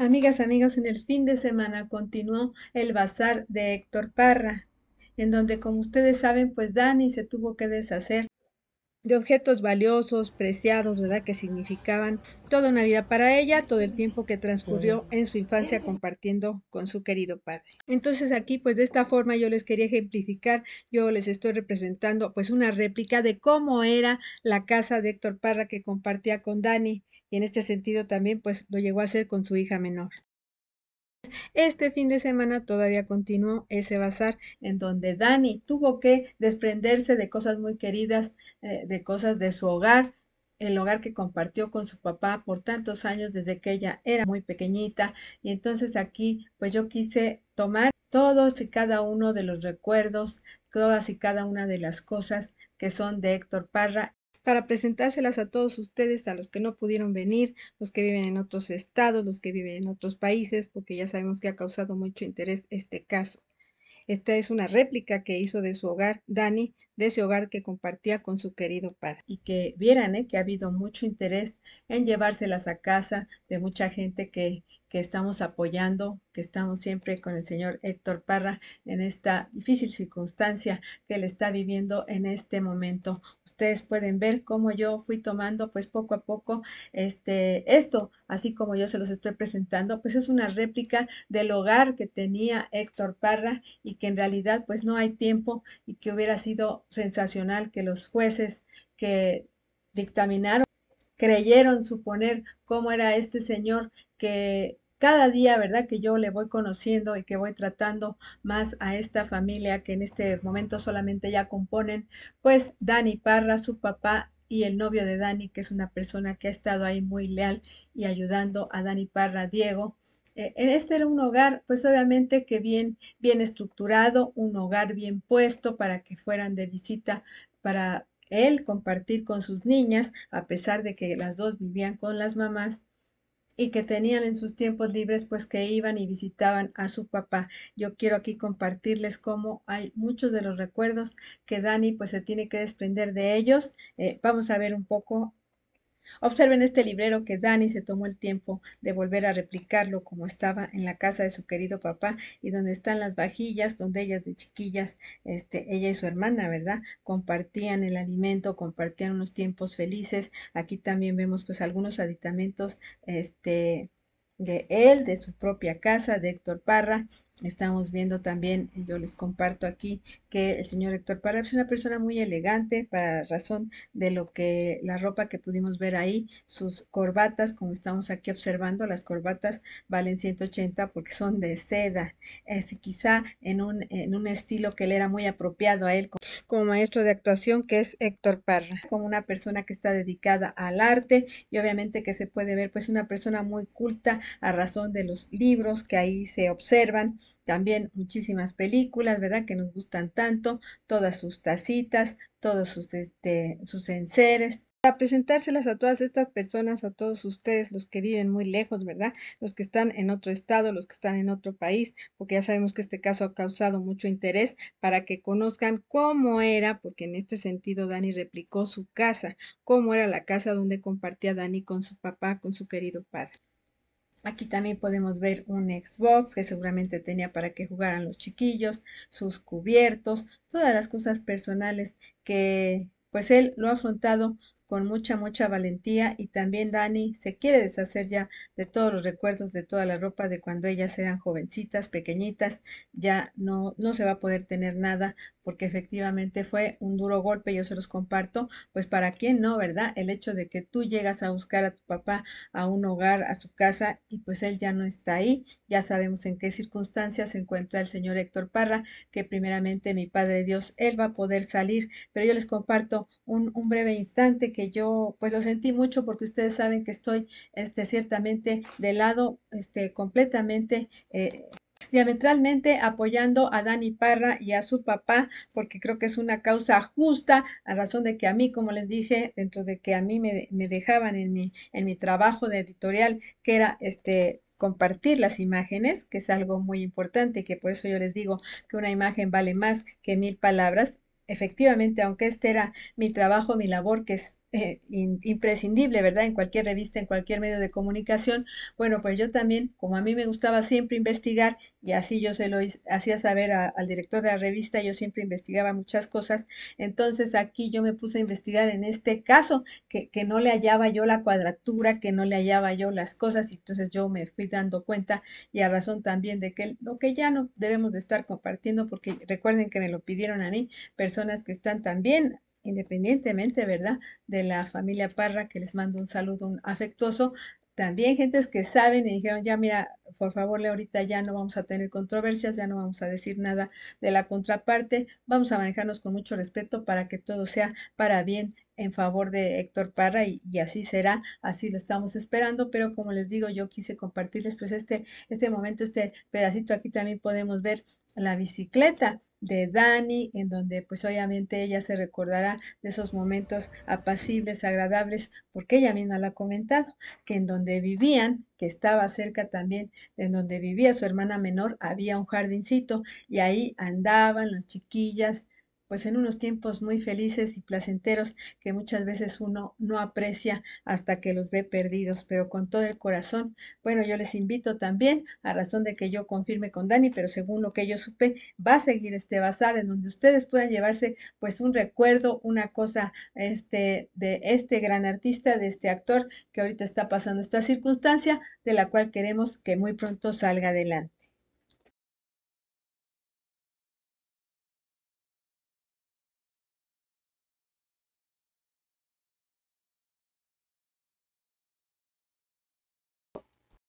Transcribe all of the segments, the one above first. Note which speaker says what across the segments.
Speaker 1: Amigas, amigas, en el fin de semana continuó el bazar de Héctor Parra, en donde como ustedes saben, pues Dani se tuvo que deshacer de objetos valiosos, preciados, ¿verdad? Que significaban toda una vida para ella, todo el tiempo que transcurrió en su infancia compartiendo con su querido padre. Entonces aquí, pues de esta forma yo les quería ejemplificar, yo les estoy representando pues una réplica de cómo era la casa de Héctor Parra que compartía con Dani y en este sentido también pues lo llegó a hacer con su hija menor. Este fin de semana todavía continuó ese bazar en donde Dani tuvo que desprenderse de cosas muy queridas, eh, de cosas de su hogar, el hogar que compartió con su papá por tantos años desde que ella era muy pequeñita. Y entonces aquí, pues yo quise tomar todos y cada uno de los recuerdos, todas y cada una de las cosas que son de Héctor Parra para presentárselas a todos ustedes, a los que no pudieron venir, los que viven en otros estados, los que viven en otros países, porque ya sabemos que ha causado mucho interés este caso. Esta es una réplica que hizo de su hogar Dani, de ese hogar que compartía con su querido padre. Y que vieran ¿eh? que ha habido mucho interés en llevárselas a casa de mucha gente que que estamos apoyando, que estamos siempre con el señor Héctor Parra en esta difícil circunstancia que él está viviendo en este momento. Ustedes pueden ver cómo yo fui tomando pues poco a poco este esto, así como yo se los estoy presentando, pues es una réplica del hogar que tenía Héctor Parra y que en realidad pues no hay tiempo y que hubiera sido sensacional que los jueces que dictaminaron creyeron suponer cómo era este señor que cada día, ¿verdad? Que yo le voy conociendo y que voy tratando más a esta familia que en este momento solamente ya componen, pues Dani Parra, su papá y el novio de Dani, que es una persona que ha estado ahí muy leal y ayudando a Dani Parra, Diego. Eh, en este era un hogar, pues obviamente que bien, bien estructurado, un hogar bien puesto para que fueran de visita para él compartir con sus niñas, a pesar de que las dos vivían con las mamás y que tenían en sus tiempos libres, pues que iban y visitaban a su papá. Yo quiero aquí compartirles cómo hay muchos de los recuerdos que Dani pues se tiene que desprender de ellos. Eh, vamos a ver un poco Observen este librero que Dani se tomó el tiempo de volver a replicarlo como estaba en la casa de su querido papá y donde están las vajillas, donde ellas de chiquillas, este, ella y su hermana, ¿verdad? Compartían el alimento, compartían unos tiempos felices. Aquí también vemos pues algunos aditamentos, este, de él, de su propia casa, de Héctor Parra, Estamos viendo también, yo les comparto aquí, que el señor Héctor Parra es una persona muy elegante para razón de lo que la ropa que pudimos ver ahí, sus corbatas, como estamos aquí observando, las corbatas valen 180 porque son de seda, es quizá en un, en un estilo que le era muy apropiado a él como maestro de actuación, que es Héctor Parra, como una persona que está dedicada al arte y obviamente que se puede ver pues una persona muy culta a razón de los libros que ahí se observan también muchísimas películas, ¿verdad? Que nos gustan tanto, todas sus tacitas, todos sus, este, sus enseres, para presentárselas a todas estas personas, a todos ustedes, los que viven muy lejos, ¿verdad? Los que están en otro estado, los que están en otro país, porque ya sabemos que este caso ha causado mucho interés para que conozcan cómo era, porque en este sentido Dani replicó su casa, cómo era la casa donde compartía Dani con su papá, con su querido padre. Aquí también podemos ver un Xbox que seguramente tenía para que jugaran los chiquillos, sus cubiertos, todas las cosas personales que pues él lo ha afrontado con mucha, mucha valentía y también Dani se quiere deshacer ya de todos los recuerdos, de toda la ropa de cuando ellas eran jovencitas, pequeñitas, ya no, no se va a poder tener nada porque efectivamente fue un duro golpe, yo se los comparto, pues para quién no, ¿verdad? El hecho de que tú llegas a buscar a tu papá a un hogar, a su casa y pues él ya no está ahí, ya sabemos en qué circunstancias se encuentra el señor Héctor Parra, que primeramente mi Padre Dios, él va a poder salir, pero yo les comparto un, un breve instante que que yo pues lo sentí mucho porque ustedes saben que estoy este, ciertamente de lado este, completamente... Eh, diametralmente apoyando a Dani Parra y a su papá, porque creo que es una causa justa, a razón de que a mí, como les dije, dentro de que a mí me, dejaban en mi, en mi trabajo de editorial, que era este compartir las imágenes, que es algo muy importante, que por eso yo les digo que una imagen vale más que mil palabras. Efectivamente, aunque este era mi trabajo, mi labor, que es eh, imprescindible, ¿verdad? En cualquier revista, en cualquier medio de comunicación. Bueno, pues yo también, como a mí me gustaba siempre investigar, y así yo se lo hacía saber al director de la revista, yo siempre investigaba muchas cosas, entonces aquí yo me puse a investigar en este caso, que, que no le hallaba yo la cuadratura, que no le hallaba yo las cosas, y entonces yo me fui dando cuenta y a razón también de que lo que ya no debemos de estar compartiendo, porque recuerden que me lo pidieron a mí personas que están también independientemente, ¿verdad? De la familia Parra, que les mando un saludo afectuoso. También gentes que saben y dijeron, ya mira, por favor, ahorita ya no vamos a tener controversias, ya no vamos a decir nada de la contraparte, vamos a manejarnos con mucho respeto para que todo sea para bien en favor de Héctor Parra y, así será, así lo estamos esperando, pero como les digo, yo quise compartirles pues este, este momento, este pedacito, aquí también podemos ver la bicicleta de Dani, en donde pues obviamente ella se recordará de esos momentos apacibles, agradables, porque ella misma lo ha comentado, que en donde vivían, que estaba cerca también de donde vivía su hermana menor, había un jardincito y ahí andaban las chiquillas pues en unos tiempos muy felices y placenteros que muchas veces uno no aprecia hasta que los ve perdidos, pero con todo el corazón. Bueno, yo les invito también, a razón de que yo confirme con Dani, pero según lo que yo supe, va a seguir este bazar en donde ustedes puedan llevarse pues un recuerdo, una cosa este, de este gran artista, de este actor que ahorita está pasando esta circunstancia, de la cual queremos que muy pronto salga adelante.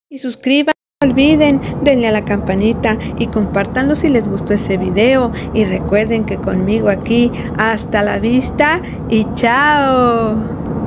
Speaker 1: y suscriban. No olviden, denle a la campanita y compártanlo si les gustó ese video. Y recuerden que conmigo aquí, hasta la vista y chao.